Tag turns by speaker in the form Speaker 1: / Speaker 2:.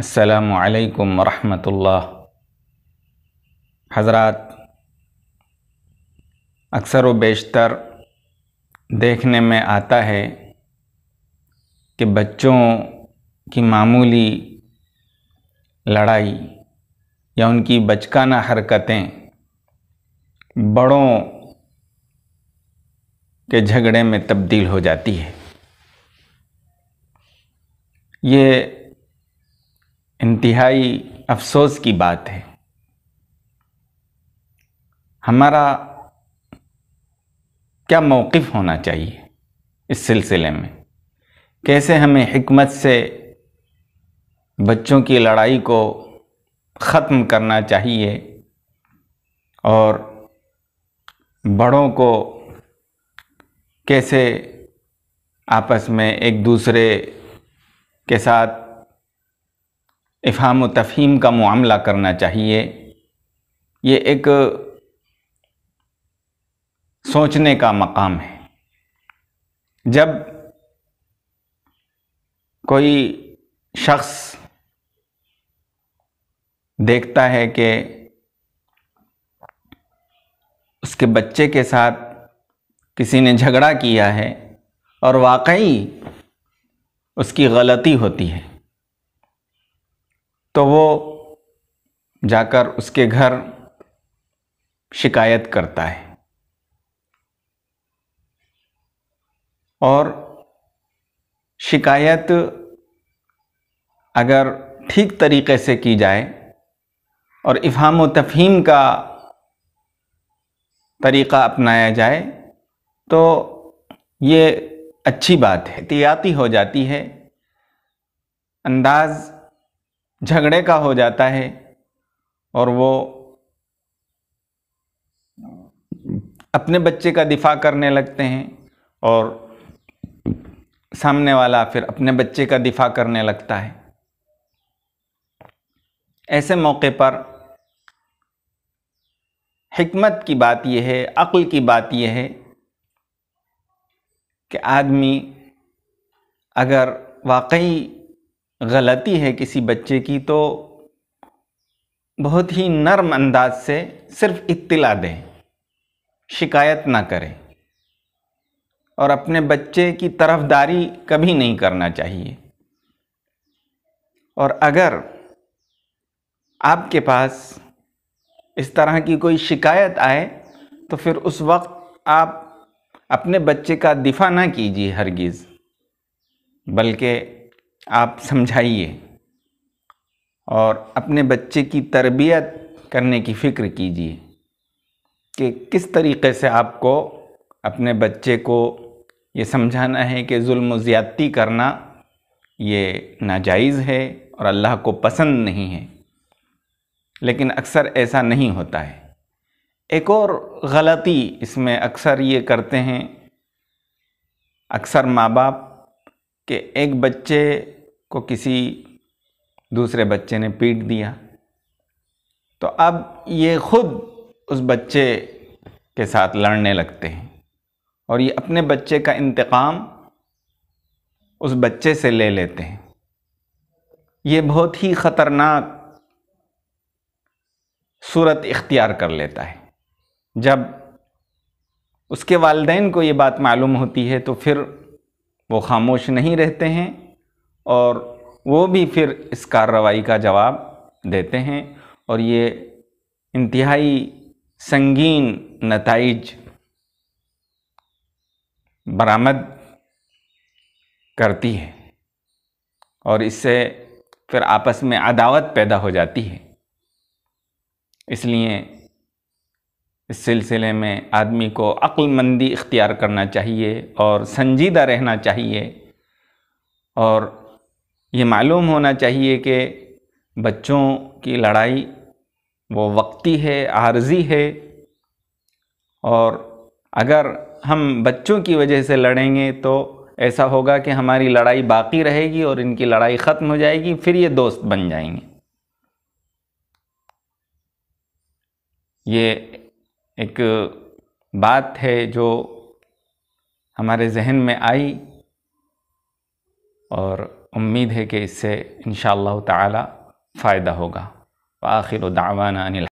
Speaker 1: असलकम वरहमतुल्ला हज़रात अक्सर व बेशतर देखने में आता है कि बच्चों की मामूली लड़ाई या उनकी बचकाना हरकतें बड़ों के झगड़े में तब्दील हो जाती है ये इंतहाई अफसोस की बात है हमारा क्या मौक़ होना चाहिए इस सिलसिले में कैसे हमें हमत से बच्चों की लड़ाई को ख़त्म करना चाहिए और बड़ों को कैसे आपस में एक दूसरे के साथ इफ़ाम तफ़हीम का मामला करना चाहिए ये एक सोचने का मकाम है जब कोई शख्स देखता है कि उसके बच्चे के साथ किसी ने झगड़ा किया है और वाकई उसकी गलती होती है तो वो जाकर उसके घर शिकायत करता है और शिकायत अगर ठीक तरीके से की जाए और इफ़ाम व तफहीम का तरीक़ा अपनाया जाए तो ये अच्छी बात है एहतियाती हो जाती है अंदाज़ झगड़े का हो जाता है और वो अपने बच्चे का दिफा करने लगते हैं और सामने वाला फिर अपने बच्चे का दिफा करने लगता है ऐसे मौके पर हमत की बात यह है अक्ल की बात यह है कि आदमी अगर वाकई गलती है किसी बच्चे की तो बहुत ही नर्म अंदाज से सिर्फ इत्तला दें शिकायत ना करें और अपने बच्चे की तरफदारी कभी नहीं करना चाहिए और अगर आपके पास इस तरह की कोई शिकायत आए तो फिर उस वक्त आप अपने बच्चे का दिफा ना कीजिए हरगिज़ बल्कि आप समझाइए और अपने बच्चे की तरबियत करने की फ़िक्र कीजिए कि किस तरीके से आपको अपने बच्चे को ये समझाना है कि जुल्म ज़्यादती करना ये नाजायज़ है और अल्लाह को पसंद नहीं है लेकिन अक्सर ऐसा नहीं होता है एक और ग़लती इसमें अक्सर ये करते हैं अक्सर माँ बाप कि एक बच्चे को किसी दूसरे बच्चे ने पीट दिया तो अब ये खुद उस बच्चे के साथ लड़ने लगते हैं और ये अपने बच्चे का इंतकाम उस बच्चे से ले लेते हैं ये बहुत ही ख़तरनाक सूरत इख्तियार कर लेता है जब उसके वालदेन को ये बात मालूम होती है तो फिर वो खामोश नहीं रहते हैं और वो भी फिर इस कार्रवाई का जवाब देते हैं और ये इंतहाई संगीन नतज बरामद करती है और इससे फिर आपस में अदावत पैदा हो जाती है इसलिए इस सिलसिले में आदमी को अक्लमंदी इख्तियार करना चाहिए और संजीदा रहना चाहिए और ये मालूम होना चाहिए कि बच्चों की लड़ाई वो वक्ती है आर्जी है और अगर हम बच्चों की वजह से लड़ेंगे तो ऐसा होगा कि हमारी लड़ाई बाकी रहेगी और इनकी लड़ाई ख़त्म हो जाएगी फिर ये दोस्त बन जाएंगे ये एक बात है जो हमारे जहन में आई और उम्मीद है कि इससे इन ताला फ़ायदा होगा आखिर दावाना अनिल